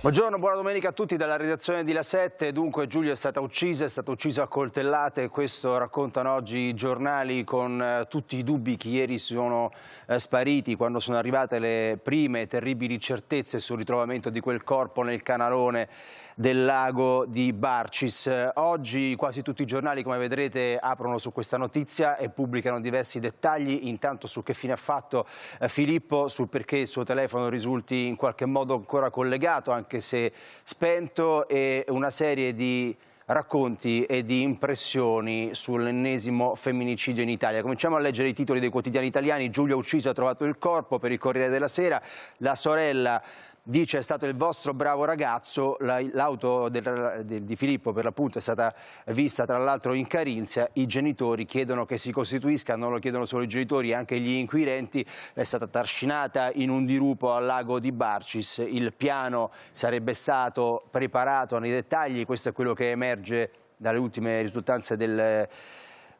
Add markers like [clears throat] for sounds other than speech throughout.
Buongiorno, buona domenica a tutti dalla redazione di La 7. Dunque Giulia è stata uccisa, è stata uccisa a coltellate, questo raccontano oggi i giornali con eh, tutti i dubbi che ieri sono eh, spariti quando sono arrivate le prime terribili certezze sul ritrovamento di quel corpo nel canalone del lago di Barcis. Oggi quasi tutti i giornali, come vedrete, aprono su questa notizia e pubblicano diversi dettagli, intanto su che fine ha fatto eh, Filippo, sul perché il suo telefono risulti in qualche modo ancora collegato, anche se spento, e una serie di racconti e di impressioni sull'ennesimo femminicidio in Italia. Cominciamo a leggere i titoli dei quotidiani italiani. Giulia ucciso ha trovato il corpo per il Corriere della Sera. La sorella dice è stato il vostro bravo ragazzo, l'auto di Filippo per l'appunto è stata vista tra l'altro in Carinzia, i genitori chiedono che si costituisca, non lo chiedono solo i genitori, anche gli inquirenti, è stata trascinata in un dirupo al lago di Barcis, il piano sarebbe stato preparato nei dettagli, questo è quello che emerge dalle ultime risultanze del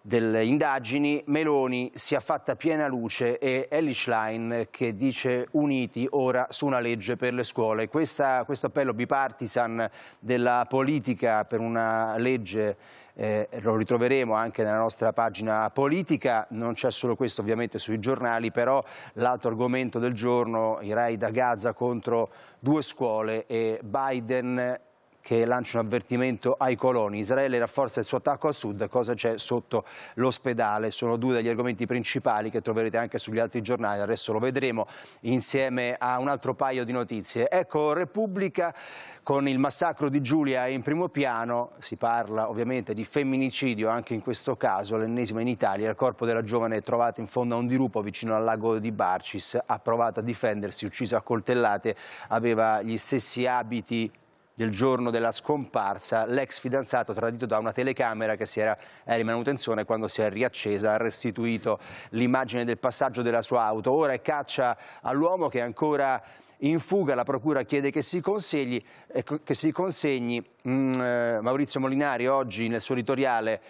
delle indagini, Meloni si è fatta piena luce e Ellie Schlein che dice uniti ora su una legge per le scuole. Questa, questo appello bipartisan della politica per una legge eh, lo ritroveremo anche nella nostra pagina politica, non c'è solo questo ovviamente sui giornali, però l'altro argomento del giorno, i rai da Gaza contro due scuole e Biden che lancia un avvertimento ai coloni. Israele rafforza il suo attacco a sud, cosa c'è sotto l'ospedale? Sono due degli argomenti principali che troverete anche sugli altri giornali, adesso lo vedremo insieme a un altro paio di notizie. Ecco, Repubblica con il massacro di Giulia in primo piano, si parla ovviamente di femminicidio anche in questo caso, l'ennesima in Italia, il corpo della giovane è trovato in fondo a un dirupo vicino al lago di Barcis, ha provato a difendersi, ucciso a coltellate, aveva gli stessi abiti del giorno della scomparsa, l'ex fidanzato tradito da una telecamera che si era eh, rimanuta in zona e quando si è riaccesa ha restituito l'immagine del passaggio della sua auto. Ora è caccia all'uomo che è ancora in fuga, la procura chiede che si consegni, eh, che si consegni. Mm, eh, Maurizio Molinari oggi nel suo editoriale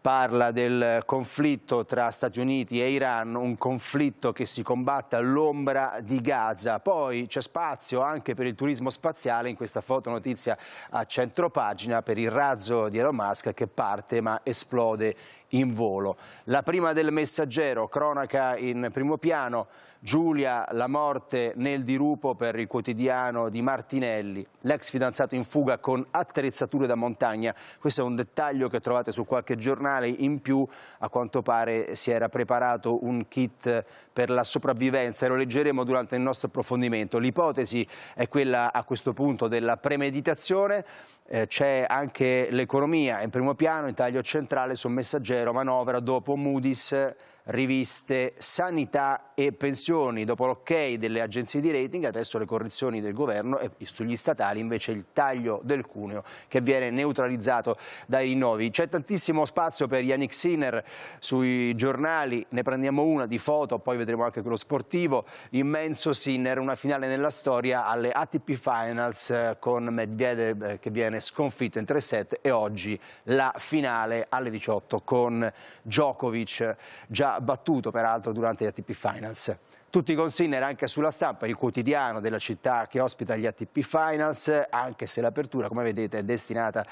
parla del conflitto tra Stati Uniti e Iran, un conflitto che si combatte all'ombra di Gaza. Poi c'è spazio anche per il turismo spaziale in questa fotonotizia a centropagina per il razzo di Elon Musk che parte ma esplode in volo. La prima del messaggero, cronaca in primo piano, Giulia, la morte nel dirupo per il quotidiano di Martinelli, l'ex fidanzato in fuga con attrezzature da montagna. Questo è un dettaglio che trovate su qualche giornale, in più a quanto pare si era preparato un kit per la sopravvivenza e lo leggeremo durante il nostro approfondimento. L'ipotesi è quella a questo punto della premeditazione, eh, c'è anche l'economia in primo piano, in taglio centrale sul messaggero leggero manovra dopo Moody's riviste sanità e pensioni. Dopo l'ok delle agenzie di rating, adesso le correzioni del governo e sugli statali invece il taglio del cuneo che viene neutralizzato dai rinnovi. C'è tantissimo spazio per Yannick Sinner sui giornali, ne prendiamo una di foto, poi vedremo anche quello sportivo. Immenso Sinner, una finale nella storia alle ATP Finals eh, con Medvedev eh, che viene sconfitto in tre set e oggi la finale alle 18 con Djokovic. Già battuto peraltro durante gli ATP Finals. Tutti i consigner anche sulla stampa, il quotidiano della città che ospita gli ATP Finals, anche se l'apertura, come vedete, è destinata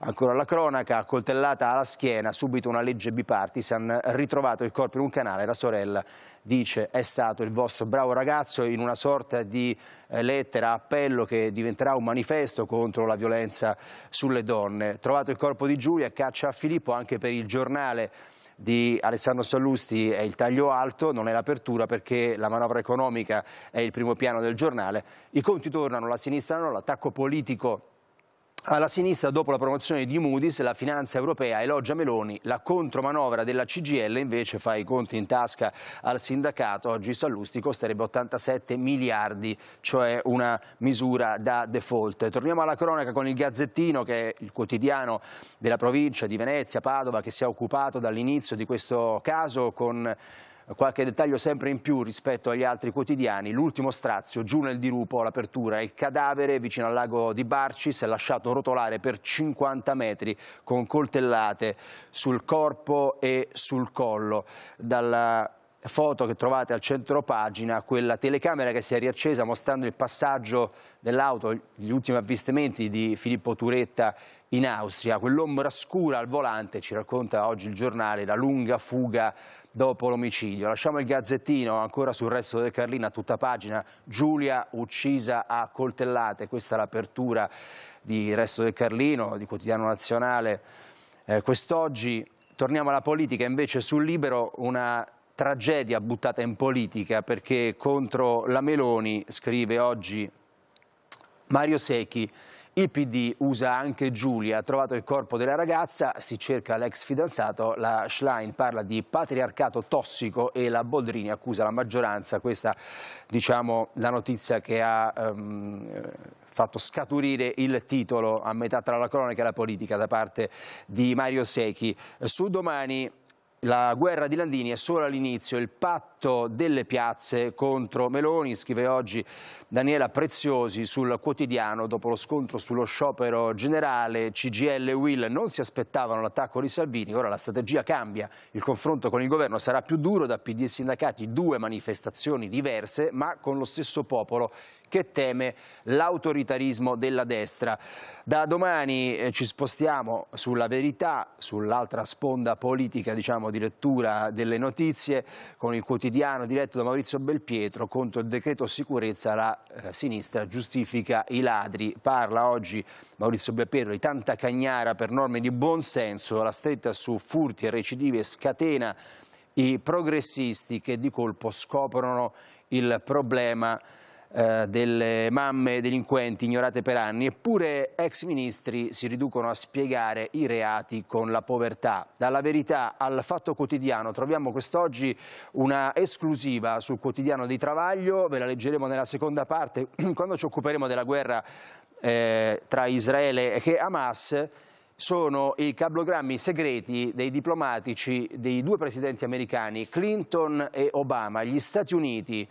ancora alla cronaca, coltellata alla schiena, subito una legge bipartisan, ritrovato il corpo in un canale, la sorella dice è stato il vostro bravo ragazzo in una sorta di eh, lettera, appello che diventerà un manifesto contro la violenza sulle donne. Trovato il corpo di Giulia, caccia a Filippo anche per il giornale di Alessandro Sallusti è il taglio alto, non è l'apertura perché la manovra economica è il primo piano del giornale. I conti tornano, la sinistra no, l'attacco politico alla sinistra, dopo la promozione di Moody's, la finanza europea elogia Meloni, la contromanovra della CGL invece fa i conti in tasca al sindacato, oggi Sallusti costerebbe 87 miliardi, cioè una misura da default. Torniamo alla cronaca con il Gazzettino, che è il quotidiano della provincia di Venezia, Padova, che si è occupato dall'inizio di questo caso con qualche dettaglio sempre in più rispetto agli altri quotidiani. L'ultimo strazio, giù nel dirupo l'apertura, il cadavere vicino al lago di Barci si è lasciato rotolare per 50 metri con coltellate sul corpo e sul collo. Dalla foto che trovate al centro pagina, quella telecamera che si è riaccesa mostrando il passaggio dell'auto, gli ultimi avvistamenti di Filippo Turetta in Austria. Quell'ombra scura al volante, ci racconta oggi il giornale, la lunga fuga dopo l'omicidio. Lasciamo il gazzettino ancora sul resto del Carlino, a tutta pagina. Giulia uccisa a coltellate. Questa è l'apertura di Resto del Carlino, di Quotidiano Nazionale. Eh, quest'oggi torniamo alla politica, invece sul Libero una tragedia buttata in politica perché contro la Meloni scrive oggi Mario Secchi il PD usa anche Giulia, ha trovato il corpo della ragazza, si cerca l'ex fidanzato, la Schlein parla di patriarcato tossico e la Boldrini accusa la maggioranza, questa diciamo la notizia che ha... Um, fatto scaturire il titolo a metà tra la cronaca e la politica da parte di Mario Secchi. Su domani la guerra di Landini è solo all'inizio, il patto conflitto delle piazze contro Meloni, scrive oggi Daniela Preziosi sul quotidiano dopo lo scontro sullo sciopero generale CGL e Will non si aspettavano l'attacco di Salvini, ora la strategia cambia, il confronto con il governo sarà più duro, da PD e sindacati due manifestazioni diverse ma con lo stesso popolo che teme l'autoritarismo della destra. Da domani eh, ci spostiamo sulla verità, sull'altra sponda politica diciamo, di lettura delle notizie con il quotidiano quotidiano diretto da Maurizio Belpietro contro il decreto sicurezza la eh, sinistra giustifica i ladri. Parla oggi Maurizio Belpietro di tanta cagnara per norme di buonsenso, la stretta su furti e recidive scatena i progressisti che di colpo scoprono il problema eh, delle mamme delinquenti ignorate per anni, eppure ex ministri si riducono a spiegare i reati con la povertà. Dalla verità al fatto quotidiano troviamo quest'oggi una esclusiva sul quotidiano di Travaglio, ve la leggeremo nella seconda parte [clears throat] quando ci occuperemo della guerra eh, tra Israele e Hamas sono i cablogrammi segreti dei diplomatici dei due presidenti americani, Clinton e Obama. Gli Stati Uniti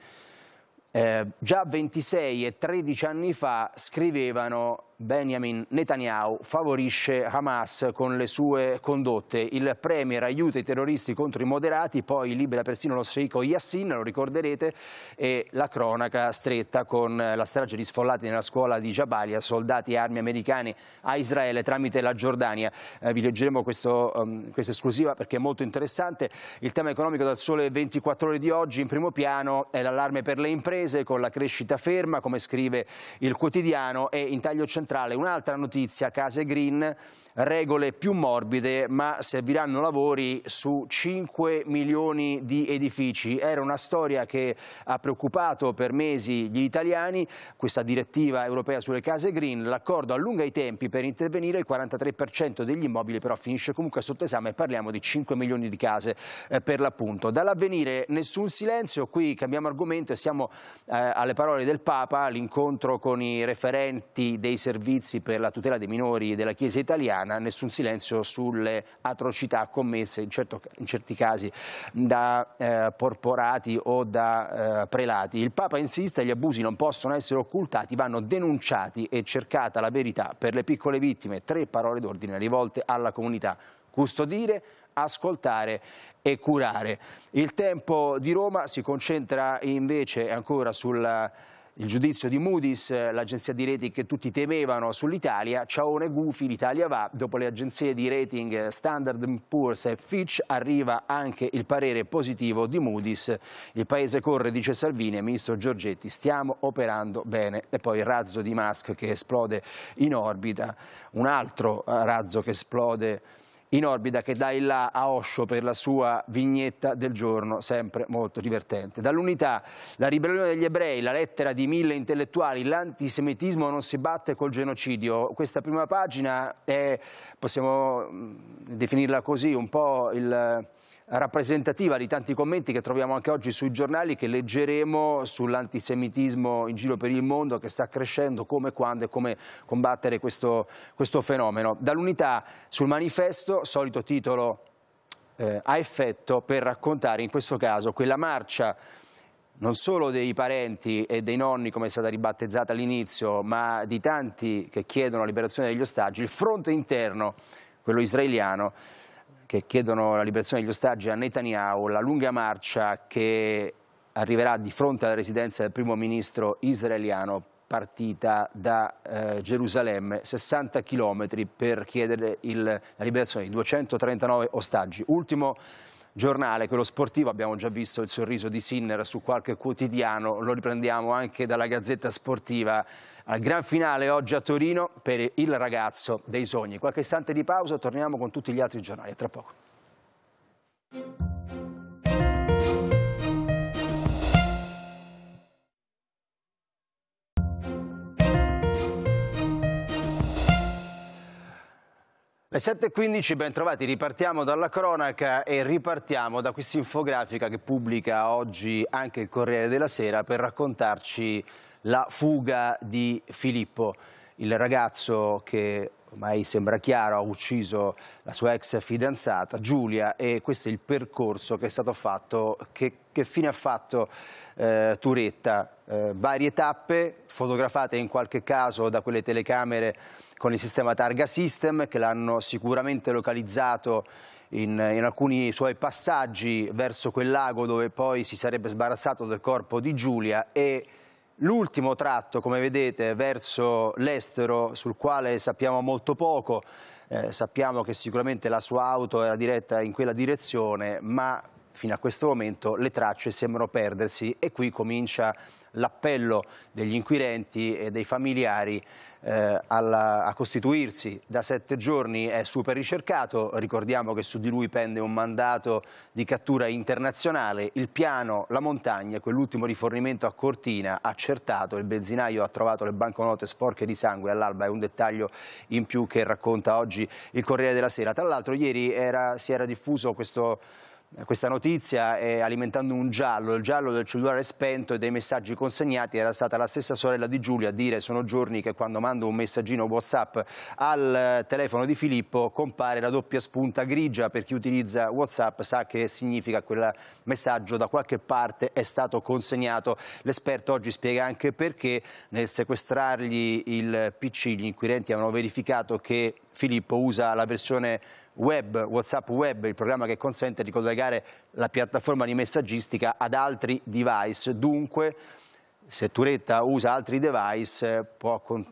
eh, già 26 e 13 anni fa scrivevano Benjamin Netanyahu favorisce Hamas con le sue condotte. Il Premier aiuta i terroristi contro i moderati, poi libera persino lo sceicco Yassin, lo ricorderete, e la cronaca stretta con la strage di sfollati nella scuola di Jabalia, soldati e armi americane a Israele tramite la Giordania. Eh, vi leggeremo questo, um, questa esclusiva perché è molto interessante. Il tema economico dal sole 24 ore di oggi in primo piano è l'allarme per le imprese con la crescita ferma, come scrive il quotidiano, e in taglio centrale centrale. Un'altra notizia, case green, regole più morbide, ma serviranno lavori su 5 milioni di edifici. Era una storia che ha preoccupato per mesi gli italiani, questa direttiva europea sulle case green, l'accordo allunga i tempi per intervenire, il 43% degli immobili però finisce comunque sotto esame e parliamo di 5 milioni di case eh, per l'appunto. Dall'avvenire nessun silenzio, qui cambiamo argomento e siamo eh, alle parole del Papa, l'incontro con i referenti dei servizi servizi per la tutela dei minori della Chiesa italiana, nessun silenzio sulle atrocità commesse in, certo, in certi casi da eh, porporati o da eh, prelati. Il Papa insiste, gli abusi non possono essere occultati, vanno denunciati e cercata la verità per le piccole vittime. Tre parole d'ordine rivolte alla comunità. Custodire, ascoltare e curare. Il tempo di Roma si concentra invece ancora sulla il giudizio di Moody's, l'agenzia di rating che tutti temevano sull'Italia, ciaone gufi, l'Italia va, dopo le agenzie di rating Standard Poor's e Fitch arriva anche il parere positivo di Moody's, il paese corre, dice Salvini, ministro Giorgetti, stiamo operando bene e poi il razzo di Musk che esplode in orbita, un altro eh, razzo che esplode in orbita che dà il là a Osho per la sua vignetta del giorno, sempre molto divertente. Dall'unità, la ribellione degli ebrei, la lettera di mille intellettuali, l'antisemitismo non si batte col genocidio. Questa prima pagina è, possiamo mm, definirla così, un po' il rappresentativa di tanti commenti che troviamo anche oggi sui giornali che leggeremo sull'antisemitismo in giro per il mondo che sta crescendo, come, quando e come combattere questo, questo fenomeno. Dall'unità sul manifesto, solito titolo eh, a effetto per raccontare in questo caso quella marcia non solo dei parenti e dei nonni, come è stata ribattezzata all'inizio, ma di tanti che chiedono la liberazione degli ostaggi, il fronte interno, quello israeliano, che chiedono la liberazione degli ostaggi a Netanyahu, la lunga marcia che arriverà di fronte alla residenza del primo ministro israeliano partita da eh, Gerusalemme, 60 chilometri per chiedere il, la liberazione di 239 ostaggi. Ultimo giornale, quello sportivo, abbiamo già visto il sorriso di Sinner su qualche quotidiano, lo riprendiamo anche dalla Gazzetta Sportiva al gran finale oggi a Torino per il ragazzo dei sogni. Qualche istante di pausa, torniamo con tutti gli altri giornali, a tra poco. Le 7.15, ben trovati, ripartiamo dalla cronaca e ripartiamo da questa infografica che pubblica oggi anche il Corriere della Sera per raccontarci la fuga di Filippo, il ragazzo che ormai sembra chiaro ha ucciso la sua ex fidanzata Giulia e questo è il percorso che è stato fatto, che, che fine ha fatto eh, Turetta, eh, varie tappe fotografate in qualche caso da quelle telecamere con il sistema Targa System che l'hanno sicuramente localizzato in, in, alcuni suoi passaggi verso quel lago dove poi si sarebbe sbarazzato del corpo di Giulia e l'ultimo tratto, come vedete, verso l'estero sul quale sappiamo molto poco, eh, sappiamo che sicuramente la sua auto era diretta in quella direzione, ma fino a questo momento le tracce sembrano perdersi e qui comincia l'appello degli inquirenti e dei familiari eh, alla, a costituirsi da sette giorni è super ricercato, ricordiamo che su di lui pende un mandato di cattura internazionale, il piano, la montagna, quell'ultimo rifornimento a Cortina accertato, il benzinaio ha trovato le banconote sporche di sangue all'alba, è un dettaglio in più che racconta oggi il Corriere della Sera. Tra l'altro ieri era, si era diffuso questo questa notizia è alimentando un giallo, il giallo del cellulare spento e dei messaggi consegnati era stata la stessa sorella di Giulia a dire sono giorni che quando mando un messaggino Whatsapp al eh, telefono di Filippo compare la doppia spunta grigia per chi utilizza Whatsapp sa che significa quel messaggio da qualche parte è stato consegnato. L'esperto oggi spiega anche perché nel sequestrargli il PC gli inquirenti avevano verificato che Filippo usa la versione web, WhatsApp web, il programma che consente di collegare la piattaforma di messaggistica ad altri device. Dunque, se Turetta usa altri device, può con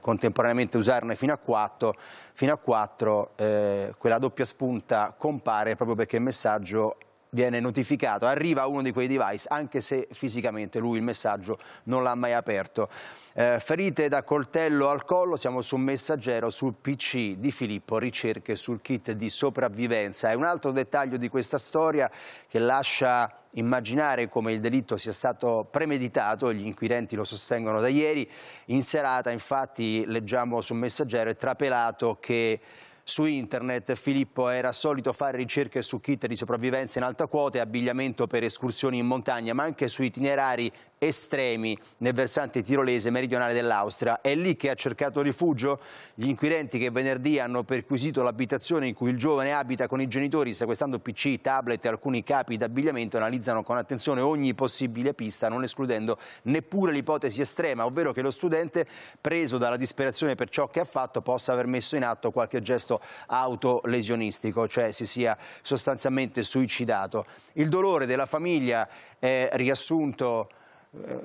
contemporaneamente usarne fino a 4, fino a 4 eh, quella doppia spunta compare proprio perché il messaggio viene notificato, arriva uno di quei device, anche se fisicamente lui il messaggio non l'ha mai aperto. Eh, ferite da coltello al collo, siamo su un Messaggero, sul PC di Filippo, ricerche sul kit di sopravvivenza. È un altro dettaglio di questa storia che lascia immaginare come il delitto sia stato premeditato, gli inquirenti lo sostengono da ieri. In serata, infatti, leggiamo su un Messaggero, è trapelato che su internet. Filippo era solito fare ricerche su kit di sopravvivenza in alta quota e abbigliamento per escursioni in montagna, ma anche su itinerari estremi nel versante tirolese meridionale dell'Austria. È lì che ha cercato rifugio gli inquirenti che venerdì hanno perquisito l'abitazione in cui il giovane abita con i genitori, sequestrando PC, tablet e alcuni capi d'abbigliamento, analizzano con attenzione ogni possibile pista, non escludendo neppure l'ipotesi estrema, ovvero che lo studente, preso dalla disperazione per ciò che ha fatto, possa aver messo in atto qualche gesto autolesionistico, cioè si sia sostanzialmente suicidato. Il dolore della famiglia è riassunto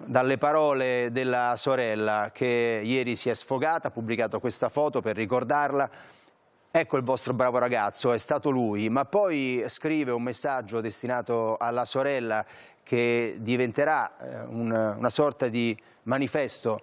dalle parole della sorella che ieri si è sfogata, ha pubblicato questa foto per ricordarla. Ecco il vostro bravo ragazzo, è stato lui, ma poi scrive un messaggio destinato alla sorella che diventerà eh, una sorta di manifesto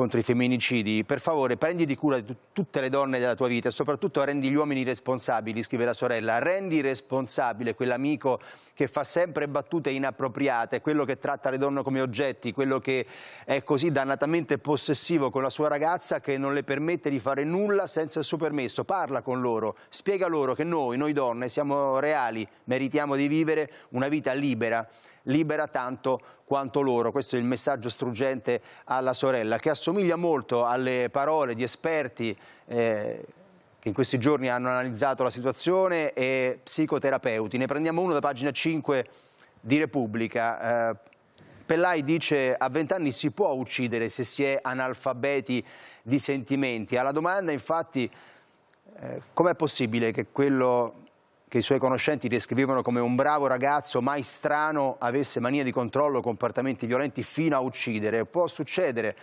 contro i femminicidi. Per favore, prendi di cura di tutte le donne della tua vita e soprattutto rendi gli uomini responsabili, scrive la sorella. Rendi responsabile quell'amico che fa sempre battute inappropriate, quello che tratta le donne come oggetti, quello che è così dannatamente possessivo con la sua ragazza che non le permette di fare nulla senza il suo permesso. Parla con loro, spiega loro che noi, noi donne, siamo reali, meritiamo di vivere una vita libera libera tanto quanto loro. Questo è il messaggio struggente alla sorella, che assomiglia molto alle parole di esperti eh, che in questi giorni hanno analizzato la situazione e psicoterapeuti. Ne prendiamo uno da pagina 5 di Repubblica. Eh, Pellai dice a vent'anni si può uccidere se si è analfabeti di sentimenti. Alla domanda infatti eh, com'è possibile che quello che i suoi conoscenti descrivevano come un bravo ragazzo mai strano, avesse mania di controllo, comportamenti violenti fino a uccidere. Può succedere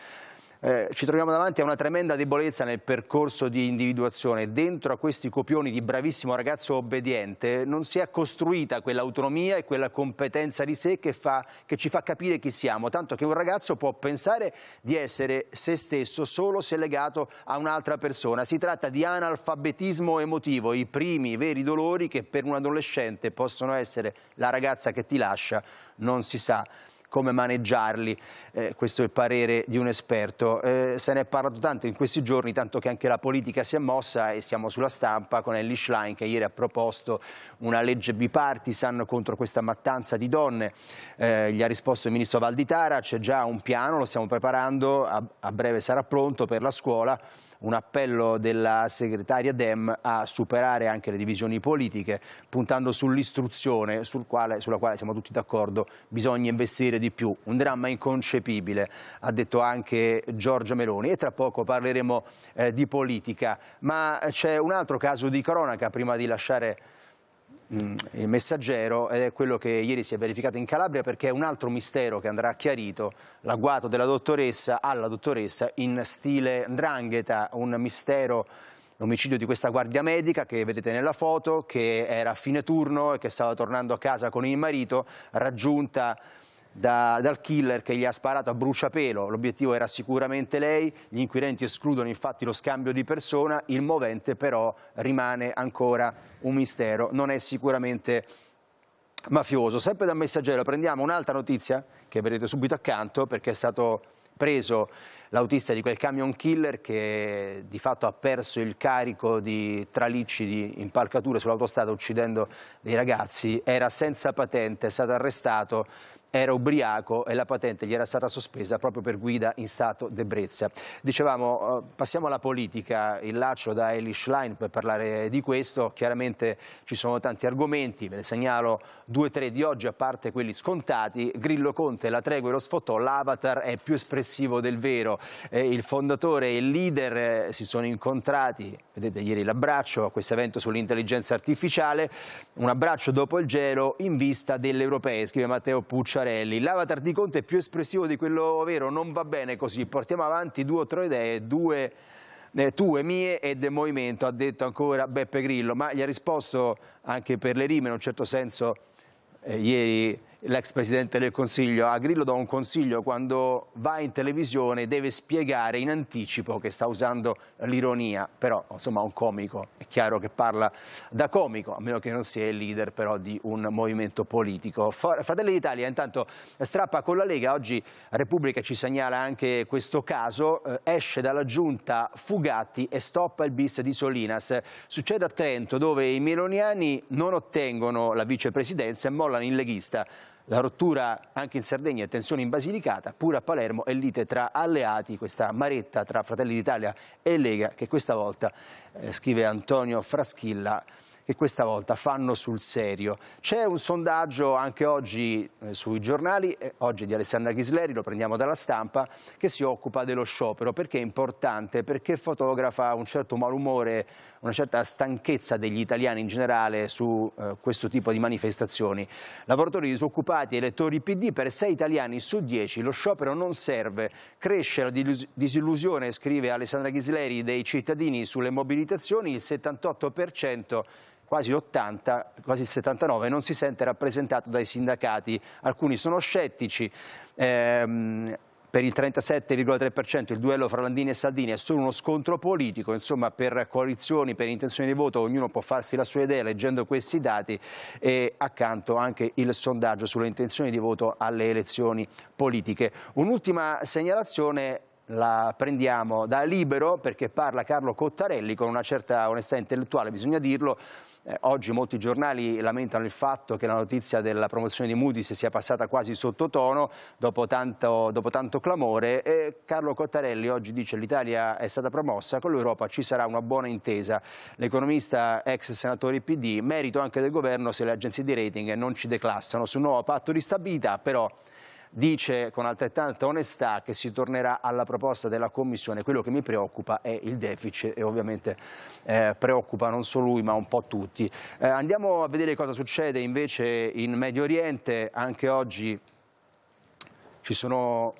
eh, ci troviamo davanti a una tremenda debolezza nel percorso di individuazione. Dentro a questi copioni di bravissimo ragazzo obbediente non si è costruita quell'autonomia e quella competenza di sé che, fa, che ci fa capire chi siamo, tanto che un ragazzo può pensare di essere se stesso solo se legato a un'altra persona. Si tratta di analfabetismo emotivo, i primi veri dolori che per un adolescente possono essere la ragazza che ti lascia, non si sa come maneggiarli, eh, questo è il parere di un esperto. Eh, se ne è parlato tanto in questi giorni, tanto che anche la politica si è mossa e siamo sulla stampa con Ellie Schlein che ieri ha proposto una legge bipartisan contro questa mattanza di donne. Eh, gli ha risposto il ministro Valditara, c'è già un piano, lo stiamo preparando, a, a breve sarà pronto per la scuola un appello della segretaria Dem a superare anche le divisioni politiche, puntando sull'istruzione sul sulla quale siamo tutti d'accordo, bisogna investire di più. Un dramma inconcepibile, ha detto anche Giorgia Meloni. E tra poco parleremo eh, di politica. Ma eh, c'è un altro caso di cronaca prima di lasciare Mm, il messaggero ed è quello che ieri si è verificato in Calabria perché è un altro mistero che andrà chiarito, l'agguato della dottoressa alla dottoressa in stile Ndrangheta un mistero l'omicidio di questa guardia medica che vedete nella foto, che era a fine turno e che stava tornando a casa con il marito, raggiunta da, dal killer che gli ha sparato a bruciapelo, l'obiettivo era sicuramente lei, gli inquirenti escludono infatti lo scambio di persona, il movente però rimane ancora un mistero, non è sicuramente mafioso. Sempre da Messaggero prendiamo un'altra notizia che vedete subito accanto perché è stato preso l'autista di quel camion killer che di fatto ha perso il carico di tralicci di impalcature sull'autostrada uccidendo dei ragazzi, era senza patente, è stato arrestato era ubriaco e la patente gli era stata sospesa proprio per guida in stato d'ebbrezza. Dicevamo, eh, passiamo alla politica, il laccio da Elish Line per parlare di questo, chiaramente ci sono tanti argomenti, ve ne segnalo due o tre di oggi a parte quelli scontati, Grillo Conte, la tregua e lo sfottò, l'avatar è più espressivo del vero, il fondatore e il leader eh, si sono incontrati, vedete ieri l'abbraccio a questo evento sull'intelligenza artificiale, un abbraccio dopo il gelo in vista dell'europeo, scrive Matteo Pucci. Ciarelli. L'avatar di Conte è più espressivo di quello vero, non va bene così, portiamo avanti due o tre idee, due eh, tue, mie e del Movimento, ha detto ancora Beppe Grillo, ma gli ha risposto anche per le rime in un certo senso eh, ieri l'ex Presidente del Consiglio. A Grillo do un consiglio, quando va in televisione deve spiegare in anticipo che sta usando l'ironia, però insomma un comico è chiaro che parla da comico, a meno che non sia il leader però di un movimento politico. Fratelli d'Italia intanto strappa con la Lega, oggi Repubblica ci segnala anche questo caso, eh, esce dalla giunta Fugatti e stoppa il bis di Solinas. Succede a Trento dove i meloniani non ottengono la vicepresidenza e mollano il leghista. La rottura anche in Sardegna e tensioni in Basilicata, pure a Palermo e lite tra alleati, questa maretta tra Fratelli d'Italia e Lega che questa volta, eh, scrive Antonio Fraschilla, che questa volta fanno sul serio. C'è un sondaggio anche oggi eh, sui giornali, eh, oggi di Alessandra Ghisleri, lo prendiamo dalla stampa, che si occupa dello sciopero. Perché è importante? Perché fotografa un certo malumore una certa stanchezza degli italiani in generale su eh, questo tipo di manifestazioni. Lavoratori disoccupati e elettori PD per 6 italiani su 10 lo sciopero non serve, cresce la disillusione, scrive Alessandra Ghisleri, dei cittadini sulle mobilitazioni, il 78% quasi 80, quasi il 79, non si sente rappresentato dai sindacati. Alcuni sono scettici. Ehm, per il 37,3% il duello fra Landini e Saldini è solo uno scontro politico, insomma per coalizioni, per intenzioni di voto ognuno può farsi la sua idea leggendo questi dati e accanto anche il sondaggio sulle intenzioni di voto alle elezioni politiche. Un'ultima segnalazione la prendiamo da libero perché parla Carlo Cottarelli con una certa onestà intellettuale, bisogna dirlo. Eh, oggi molti giornali lamentano il fatto che la notizia della promozione di Moody's sia passata quasi sottotono dopo tanto, dopo tanto clamore e Carlo Cottarelli oggi dice che l'Italia è stata promossa, con l'Europa ci sarà una buona intesa. L'economista ex senatore PD, merito anche del governo se le agenzie di rating non ci declassano Sul nuovo patto di stabilità, però dice con altrettanta onestà che si tornerà alla proposta della Commissione. Quello che mi preoccupa è il deficit e ovviamente eh, preoccupa non solo lui ma un po' tutti. Eh, andiamo a vedere cosa succede invece in Medio Oriente. Anche oggi ci sono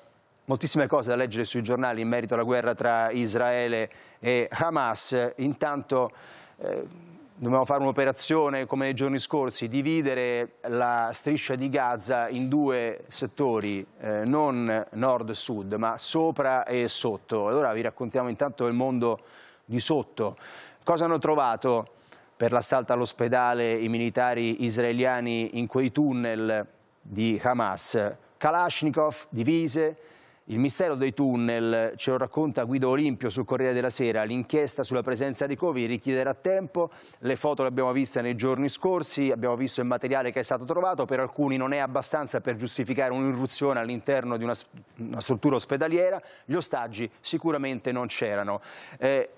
moltissime cose da leggere sui giornali in merito alla guerra tra Israele e Hamas. Intanto... Eh, dobbiamo fare un'operazione come nei giorni scorsi, dividere la striscia di Gaza in due settori, eh, non nord-sud, ma sopra e sotto. Allora vi raccontiamo intanto il mondo di sotto. Cosa hanno trovato per l'assalto all'ospedale i militari israeliani in quei tunnel di Hamas? Kalashnikov, divise, il mistero dei tunnel, ce lo racconta Guido Olimpio sul Corriere della Sera, l'inchiesta sulla presenza di Covid richiederà tempo, le foto le abbiamo viste nei giorni scorsi, abbiamo visto il materiale che è stato trovato, per alcuni non è abbastanza per giustificare un'irruzione all'interno di una, una, struttura ospedaliera, gli ostaggi sicuramente non c'erano. Eh,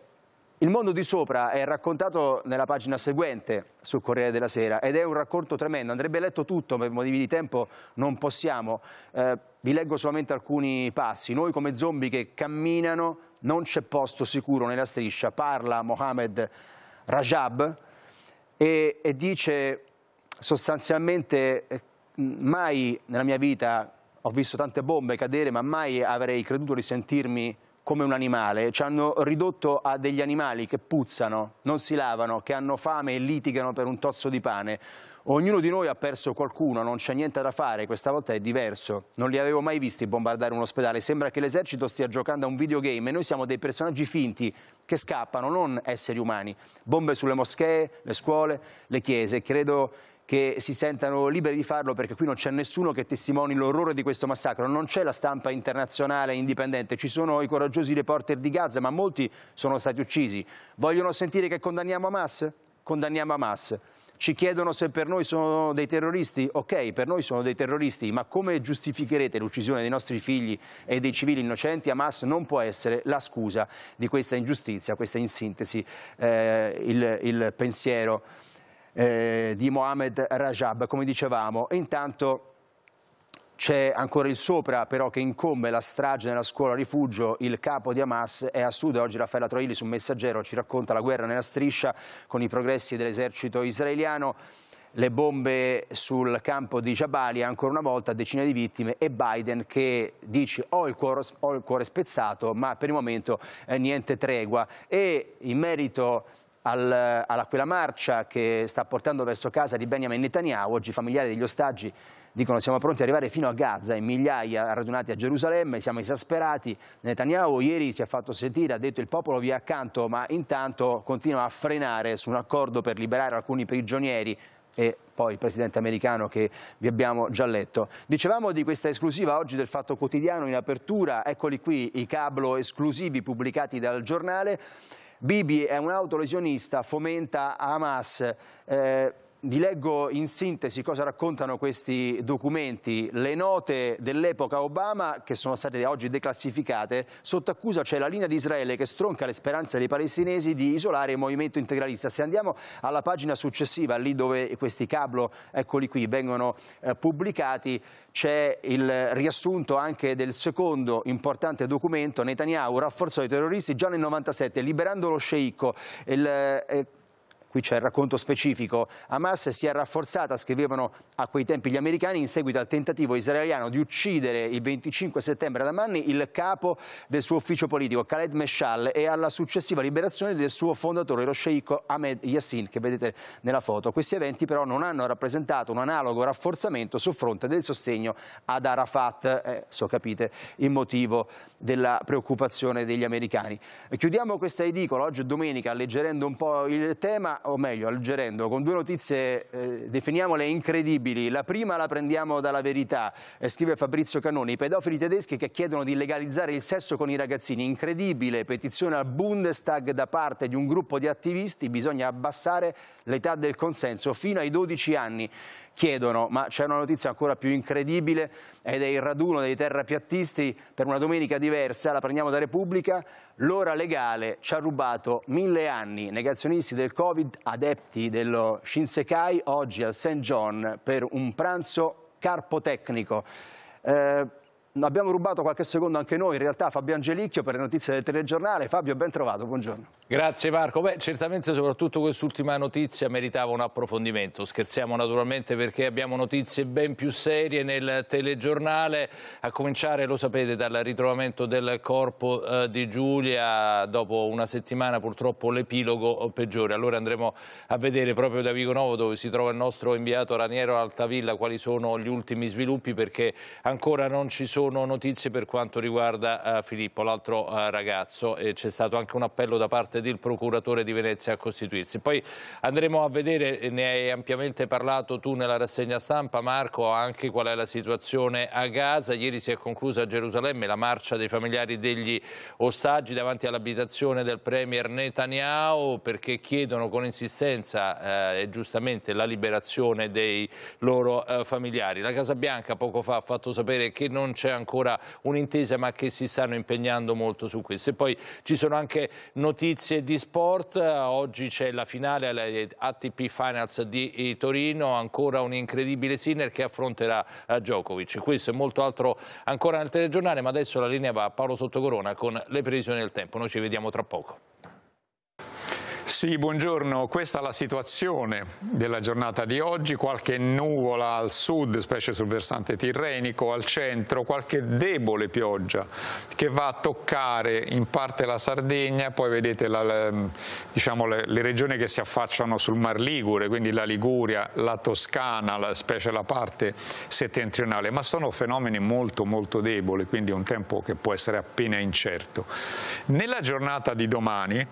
il mondo di sopra è raccontato nella pagina seguente sul Corriere della Sera ed è un racconto tremendo, andrebbe letto tutto, per motivi di tempo non possiamo. Eh, vi leggo solamente alcuni passi. Noi come zombie che camminano non c'è posto sicuro nella striscia, parla Mohamed Rajab e, e dice sostanzialmente eh, mai nella mia vita ho visto tante bombe cadere ma mai avrei creduto di sentirmi come un animale, ci hanno ridotto a degli animali che puzzano, non si lavano, che hanno fame e litigano per un tozzo di pane. Ognuno di noi ha perso qualcuno, non c'è niente da fare, questa volta è diverso. Non li avevo mai visti bombardare un ospedale, sembra che l'esercito stia giocando a un videogame e noi siamo dei personaggi finti che scappano, non esseri umani. Bombe sulle moschee, le scuole, le chiese, credo che si sentano liberi di farlo perché qui non c'è nessuno che testimoni l'orrore di questo massacro, non c'è la stampa internazionale indipendente, ci sono i coraggiosi reporter di Gaza, ma molti sono stati uccisi. Vogliono sentire che condanniamo Hamas? Condanniamo Hamas. Ci chiedono se per noi sono dei terroristi? Ok, per noi sono dei terroristi, ma come giustificherete l'uccisione dei nostri figli e dei civili innocenti? Hamas non può essere la scusa di questa ingiustizia, questa è in sintesi eh, il, il pensiero eh, di Mohamed Rajab, come dicevamo. intanto c'è ancora il sopra però che incombe la strage nella scuola rifugio, il capo di Hamas è a sud. Oggi Raffaella Troili su Messaggero ci racconta la guerra nella striscia con i progressi dell'esercito israeliano. Le bombe sul campo di Jabalia, ancora una volta decine di vittime e Biden che dice ho il cuore, ho il cuore spezzato ma per il momento eh, niente tregua. E in merito al, alla quella marcia che sta portando verso casa di Benjamin Netanyahu. Oggi i familiari degli ostaggi dicono siamo pronti ad arrivare fino a Gaza, in migliaia radunati a Gerusalemme, siamo esasperati. Netanyahu ieri si è fatto sentire, ha detto il popolo vi è accanto, ma intanto continua a frenare su un accordo per liberare alcuni prigionieri e poi il presidente americano che vi abbiamo già letto. Dicevamo di questa esclusiva oggi del Fatto Quotidiano in apertura, eccoli qui i cablo esclusivi pubblicati dal giornale. Bibi è un autolesionista, fomenta Hamas. Eh, vi leggo in sintesi cosa raccontano questi documenti. Le note dell'epoca Obama, che sono state oggi declassificate, sotto accusa c'è la linea di Israele che stronca le speranze dei palestinesi di isolare il movimento integralista. Se andiamo alla pagina successiva, lì dove questi cablo, eccoli qui, vengono eh, pubblicati, c'è il riassunto anche del secondo importante documento. Netanyahu rafforzò i terroristi già nel 97, liberando lo sceicco. Il, eh, qui c'è il racconto specifico, Hamas si è rafforzata, scrivevano a quei tempi gli americani, in seguito al tentativo israeliano di uccidere il 25 settembre ad Ammanni il capo del suo ufficio politico, Khaled Meshal, e alla successiva liberazione del suo fondatore, lo sceicco Ahmed Yassin, che vedete nella foto. Questi eventi però non hanno rappresentato un analogo rafforzamento sul fronte del sostegno ad Arafat, eh, so capite il motivo della preoccupazione degli americani. Chiudiamo questa edicola, oggi è domenica, alleggerendo un po' il tema, o meglio al con due notizie, eh, definiamole incredibili. La prima la prendiamo dalla verità, eh, scrive Fabrizio Canoni, i pedofili tedeschi che chiedono di legalizzare il sesso con i ragazzini. Incredibile, petizione al Bundestag da parte di un gruppo di attivisti, bisogna abbassare l'età del consenso fino ai 12 anni chiedono, ma c'è una notizia ancora più incredibile ed è il raduno dei terrapiattisti per una domenica diversa, la prendiamo da Repubblica, l'ora legale ci ha rubato mille anni, negazionisti del Covid, adepti dello Shinsekai, oggi al St. John per un pranzo carpotecnico. Eh, Abbiamo rubato qualche secondo anche noi, in realtà Fabio Angelicchio per le notizie del telegiornale. Fabio, ben trovato, buongiorno. Grazie Marco. Beh, certamente soprattutto quest'ultima notizia meritava un approfondimento. Scherziamo naturalmente perché abbiamo notizie ben più serie nel telegiornale, a cominciare, lo sapete, dal ritrovamento del corpo eh, di Giulia dopo una settimana purtroppo l'epilogo peggiore. Allora andremo a vedere proprio da Vigonovo dove si trova il nostro inviato Raniero Altavilla quali sono gli ultimi sviluppi perché ancora non ci sono sono notizie per quanto riguarda eh, Filippo, l'altro eh, ragazzo. C'è stato anche un appello da parte del procuratore di Venezia a costituirsi. Poi andremo a vedere, eh, ne hai ampiamente parlato tu nella rassegna stampa, Marco, anche qual è la situazione a Gaza. Ieri si è conclusa a Gerusalemme la marcia dei familiari degli ostaggi davanti all'abitazione del premier Netanyahu perché chiedono con insistenza eh, e giustamente la liberazione dei loro eh, familiari. La Casa Bianca poco fa ha fatto sapere che non c'è c'è ancora un'intesa ma che si stanno impegnando molto su questo. E poi ci sono anche notizie di sport, oggi c'è la finale alle ATP Finals di eh, Torino, ancora un incredibile Sinner che affronterà eh, Djokovic. Questo e molto altro ancora nel telegiornale, ma adesso la linea va a Paolo Sottocorona con le previsioni del tempo. Noi ci vediamo tra poco. Sì, buongiorno. Questa è la situazione della giornata di oggi. Qualche nuvola al sud, specie sul versante tirrenico, al centro, qualche debole pioggia che va a toccare in parte la Sardegna, poi vedete la, diciamo, le, le, regioni che si affacciano sul Mar Ligure, quindi la Liguria, la Toscana, la, specie la parte settentrionale, ma sono fenomeni molto molto deboli, quindi un tempo che può essere appena incerto. Nella giornata di domani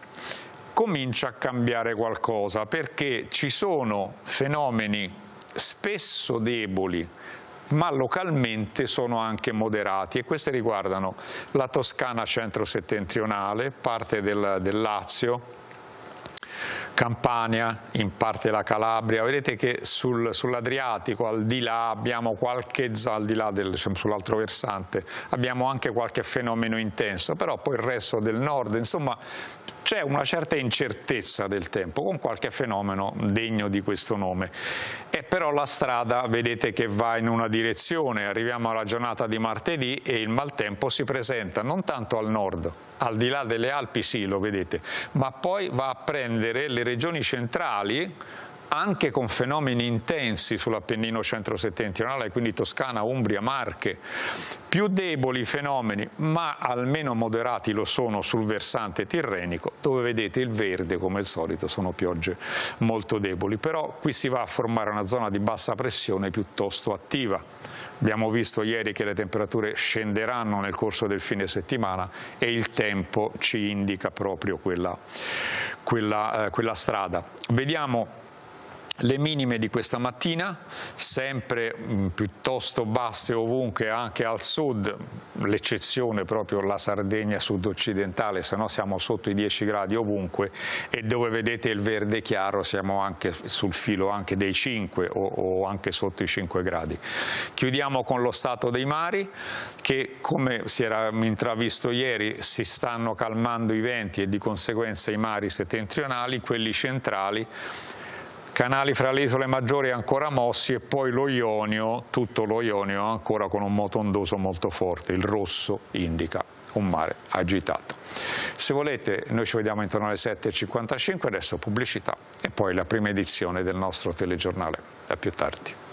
comincia a cambiare qualcosa perché ci sono fenomeni spesso deboli ma localmente sono anche moderati e questi riguardano la Toscana centro-settentrionale, parte del, del Lazio, Campania, in parte la Calabria, vedete che sul, sull'Adriatico al di là abbiamo qualche al di là del, sull'altro versante abbiamo anche qualche fenomeno intenso, però poi il resto del nord, insomma c'è una certa incertezza del tempo con qualche fenomeno degno di questo nome. E però la strada vedete che va in una direzione, arriviamo alla giornata di martedì e il maltempo si presenta non tanto al nord, al di là delle Alpi sì lo vedete, ma poi va a prendere le regioni centrali anche con fenomeni intensi sull'Appennino centro-settentrionale, quindi Toscana, Umbria, Marche, più deboli i fenomeni, ma almeno moderati lo sono sul versante tirrenico, dove vedete il verde, come al solito, sono piogge molto deboli. Però qui si va a formare una zona di bassa pressione piuttosto attiva. Abbiamo visto ieri che le temperature scenderanno nel corso del fine settimana e il tempo ci indica proprio quella, quella, eh, quella strada. Vediamo le minime di questa mattina, sempre mm, piuttosto basse ovunque, anche al sud, l'eccezione proprio la Sardegna sud-occidentale, se no siamo sotto i 10 gradi ovunque e dove vedete il verde chiaro siamo anche sul filo anche dei 5 o, o anche sotto i 5 gradi. Chiudiamo con lo stato dei mari che come si era intravisto ieri si stanno calmando i venti e di conseguenza i mari settentrionali, quelli centrali canali fra le isole maggiori ancora mossi e poi lo Ionio, tutto lo Ionio ancora con un moto ondoso molto forte, il rosso indica un mare agitato. Se volete noi ci vediamo intorno alle 7.55, adesso pubblicità e poi la prima edizione del nostro telegiornale, a più tardi.